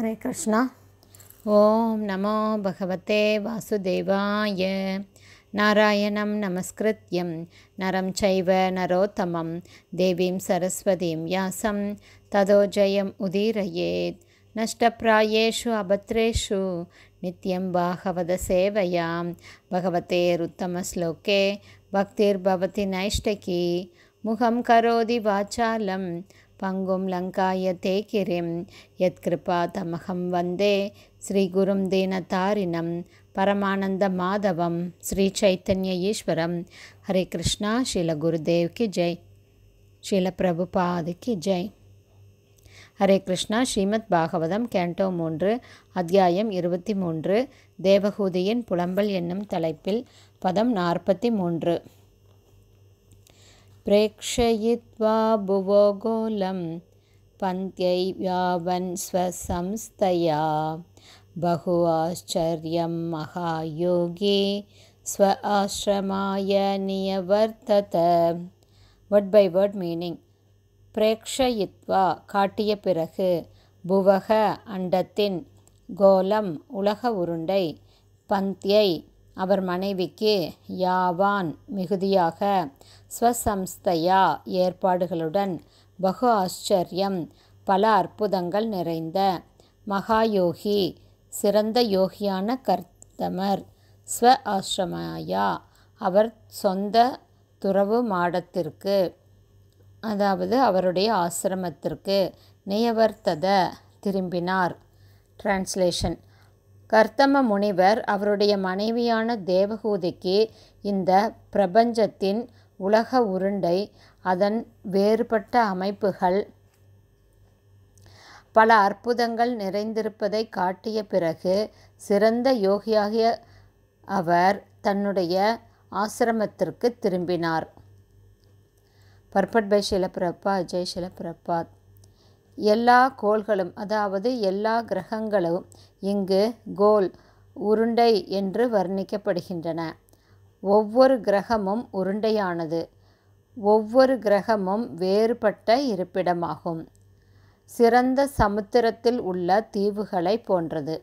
हरे कृष्ण ॐ नमो भगवते वासुदेवाय नारायणं नमस्कृत्यं नरं चैव नरोत्तमं देवीं सरस्वतीं यासं तदो जयम् उदीरयेत् नष्टप्रायेषु अभद्रेषु नित्यं भागवदसेवयां भगवतेरुत्तमश्लोके भक्तिर्भवति नैष्टकी मुखं करोति वाचालं பங்கும் லங்காய தேகிரிம் யத்கிருபா தமகம் வந்தே ஸ்ரீகுரும் தீனதாரிணம் பரமானந்த மாதவம் ஸ்ரீ சைத்தன்ய ஈஸ்வரம் ஹரே கிருஷ்ணா ஸ்ரீல குருதேவ்கி ஜெய் ஸ்ரீல பிரபுபாதுக்கு ஜெய் ஹரே கிருஷ்ணா ஸ்ரீமத் பாகவதம் கேண்டோ மூன்று அத்தியாயம் இருபத்தி மூன்று தேவகூதியின் புலம்பல் என்னும் தலைப்பில் பதம் நாற்பத்தி மூன்று प्रेक्षयित्वा भुवो गोलं पन्त्यै यावन् स्वसंस्थया बहु आश्चर्यं महायोगी स्व आश्रमाय नियवर्तत वर्ड् बै वर्ड् मीनिङ्ग् प्रेक्षयित्वा काट्यपर भुवः अण्डति गोलम् उलग उरुै पन्त्यै அவர் மனைவிக்கு யாவான் மிகுதியாக ஸ்வசம்ஸ்தையா ஏற்பாடுகளுடன் பகு ஆச்சரியம் பல அற்புதங்கள் நிறைந்த மகாயோகி சிறந்த யோகியான கர்த்தமர் ஸ்வ ஆசிரமாயா அவர் சொந்த துறவு மாடத்திற்கு அதாவது அவருடைய ஆசிரமத்திற்கு நியவர்த்தத திரும்பினார் டிரான்ஸ்லேஷன் கர்த்தம முனிவர் அவருடைய மனைவியான தேவகூதிக்கு இந்த பிரபஞ்சத்தின் உலக உருண்டை அதன் வேறுபட்ட அமைப்புகள் பல அற்புதங்கள் நிறைந்திருப்பதை காட்டிய பிறகு சிறந்த யோகியாகிய அவர் தன்னுடைய ஆசிரமத்திற்கு திரும்பினார் பர்பட் பை சிலப்பிரப்பா ஜெய் சிலப்பிரப்பா எல்லா கோள்களும் அதாவது எல்லா கிரகங்களும் இங்கு கோல் உருண்டை என்று வர்ணிக்கப்படுகின்றன ஒவ்வொரு கிரகமும் உருண்டையானது ஒவ்வொரு கிரகமும் வேறுபட்ட இருப்பிடமாகும் சிறந்த சமுத்திரத்தில் உள்ள தீவுகளை போன்றது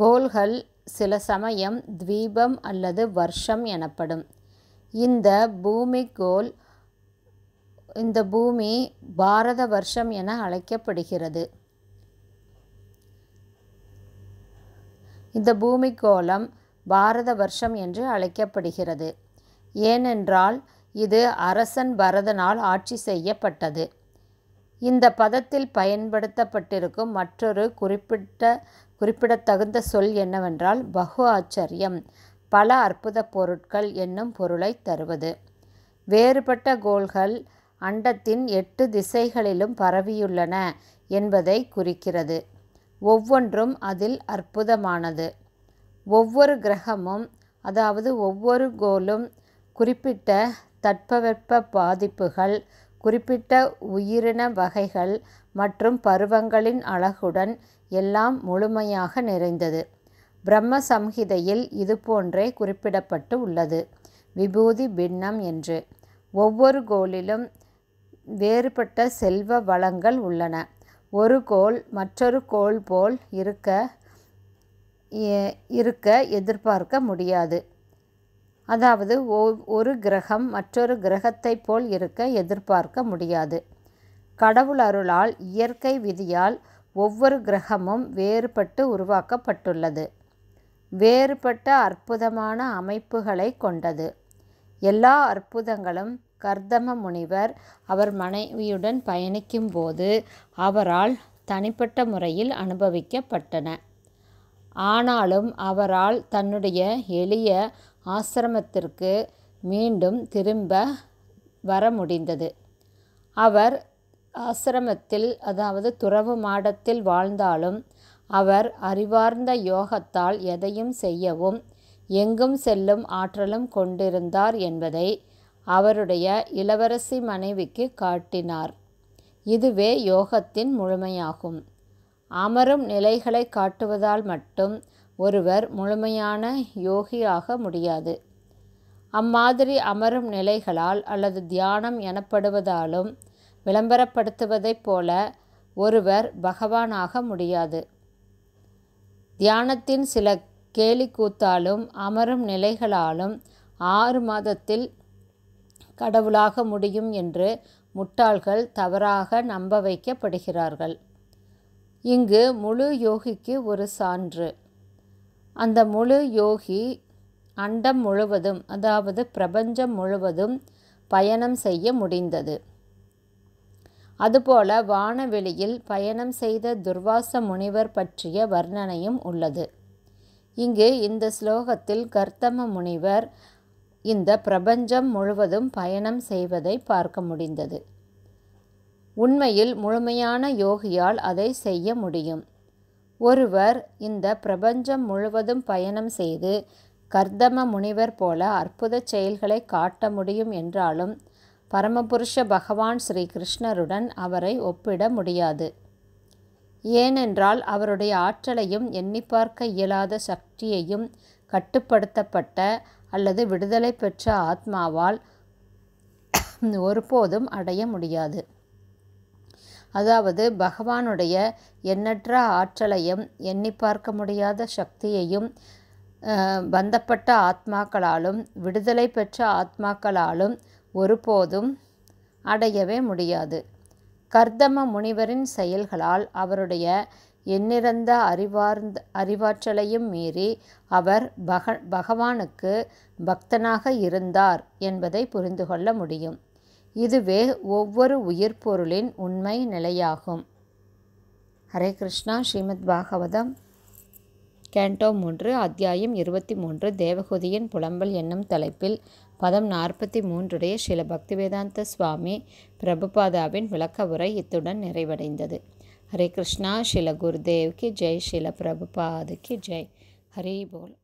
கோல்கள் சில சமயம் தீபம் அல்லது வருஷம் எனப்படும் இந்த பூமி கோல் இந்த பூமி பாரத வருஷம் என அழைக்கப்படுகிறது இந்த பூமி கோலம் பாரத வருஷம் என்று அழைக்கப்படுகிறது ஏனென்றால் இது அரசன் பரதனால் ஆட்சி செய்யப்பட்டது இந்த பதத்தில் பயன்படுத்தப்பட்டிருக்கும் மற்றொரு குறிப்பிட்ட குறிப்பிடத்தகுந்த சொல் என்னவென்றால் பகு ஆச்சரியம் பல அற்புத பொருட்கள் என்னும் பொருளை தருவது வேறுபட்ட கோள்கள் அண்டத்தின் எட்டு திசைகளிலும் பரவியுள்ளன என்பதை குறிக்கிறது ஒவ்வொன்றும் அதில் அற்புதமானது ஒவ்வொரு கிரகமும் அதாவது ஒவ்வொரு கோலும் குறிப்பிட்ட தட்பவெப்ப பாதிப்புகள் குறிப்பிட்ட உயிரின வகைகள் மற்றும் பருவங்களின் அழகுடன் எல்லாம் முழுமையாக நிறைந்தது பிரம்ம சம்ஹிதையில் இதுபோன்றே குறிப்பிடப்பட்டு உள்ளது விபூதி பின்னம் என்று ஒவ்வொரு கோலிலும் வேறுபட்ட செல்வ வளங்கள் உள்ளன ஒரு கோள் மற்றொரு கோள் போல் இருக்க இருக்க எதிர்பார்க்க முடியாது அதாவது ஒரு கிரகம் மற்றொரு கிரகத்தை போல் இருக்க எதிர்பார்க்க முடியாது கடவுள் அருளால் இயற்கை விதியால் ஒவ்வொரு கிரகமும் வேறுபட்டு உருவாக்கப்பட்டுள்ளது வேறுபட்ட அற்புதமான அமைப்புகளை கொண்டது எல்லா அற்புதங்களும் கர்தம முனிவர் அவர் மனைவியுடன் பயணிக்கும்போது அவரால் தனிப்பட்ட முறையில் அனுபவிக்கப்பட்டன ஆனாலும் அவரால் தன்னுடைய எளிய ஆசிரமத்திற்கு மீண்டும் திரும்ப வர முடிந்தது அவர் ஆசிரமத்தில் அதாவது துறவு மாடத்தில் வாழ்ந்தாலும் அவர் அறிவார்ந்த யோகத்தால் எதையும் செய்யவும் எங்கும் செல்லும் ஆற்றலும் கொண்டிருந்தார் என்பதை அவருடைய இளவரசி மனைவிக்கு காட்டினார் இதுவே யோகத்தின் முழுமையாகும் அமரும் நிலைகளை காட்டுவதால் மட்டும் ஒருவர் முழுமையான யோகியாக முடியாது அம்மாதிரி அமரும் நிலைகளால் அல்லது தியானம் எனப்படுவதாலும் விளம்பரப்படுத்துவதைப் போல ஒருவர் பகவானாக முடியாது தியானத்தின் சில கேலிக்கூத்தாலும் அமரும் நிலைகளாலும் ஆறு மாதத்தில் கடவுளாக முடியும் என்று முட்டாள்கள் தவறாக நம்ப வைக்கப்படுகிறார்கள் இங்கு முழு யோகிக்கு ஒரு சான்று அந்த முழு யோகி அண்டம் முழுவதும் அதாவது பிரபஞ்சம் முழுவதும் பயணம் செய்ய முடிந்தது அதுபோல வானவெளியில் பயணம் செய்த துர்வாச முனிவர் பற்றிய வர்ணனையும் உள்ளது இங்கு இந்த ஸ்லோகத்தில் கர்த்தம முனிவர் இந்த பிரபஞ்சம் முழுவதும் பயணம் செய்வதை பார்க்க முடிந்தது உண்மையில் முழுமையான யோகியால் அதை செய்ய முடியும் ஒருவர் இந்த பிரபஞ்சம் முழுவதும் பயணம் செய்து கர்தம முனிவர் போல அற்புத செயல்களை காட்ட முடியும் என்றாலும் பரமபுருஷ பகவான் ஸ்ரீ கிருஷ்ணருடன் அவரை ஒப்பிட முடியாது ஏனென்றால் அவருடைய ஆற்றலையும் எண்ணி பார்க்க இயலாத சக்தியையும் கட்டுப்படுத்தப்பட்ட அல்லது விடுதலை பெற்ற ஆத்மாவால் ஒருபோதும் அடைய முடியாது அதாவது பகவானுடைய எண்ணற்ற ஆற்றலையும் எண்ணி பார்க்க முடியாத சக்தியையும் பந்தப்பட்ட ஆத்மாக்களாலும் விடுதலை பெற்ற ஆத்மாக்களாலும் ஒருபோதும் அடையவே முடியாது கர்தம முனிவரின் செயல்களால் அவருடைய எண்ணிறந்த அறிவார்ந்த அறிவாற்றலையும் மீறி அவர் பக பகவானுக்கு பக்தனாக இருந்தார் என்பதை புரிந்து கொள்ள முடியும் இதுவே ஒவ்வொரு உயிர் பொருளின் உண்மை நிலையாகும் ஹரே கிருஷ்ணா ஸ்ரீமத் பாகவதம் கேண்டோ மூன்று அத்தியாயம் இருபத்தி மூன்று தேவகுதியின் புலம்பல் என்னும் தலைப்பில் பதம் நாற்பத்தி மூன்றுடைய சில பக்திவேதாந்த சுவாமி பிரபுபாதாவின் விளக்க உரை இத்துடன் நிறைவடைந்தது हरे कृष्णा शिल गुरुदेव की जय शिल प्रभुपाद की जय हरी बोल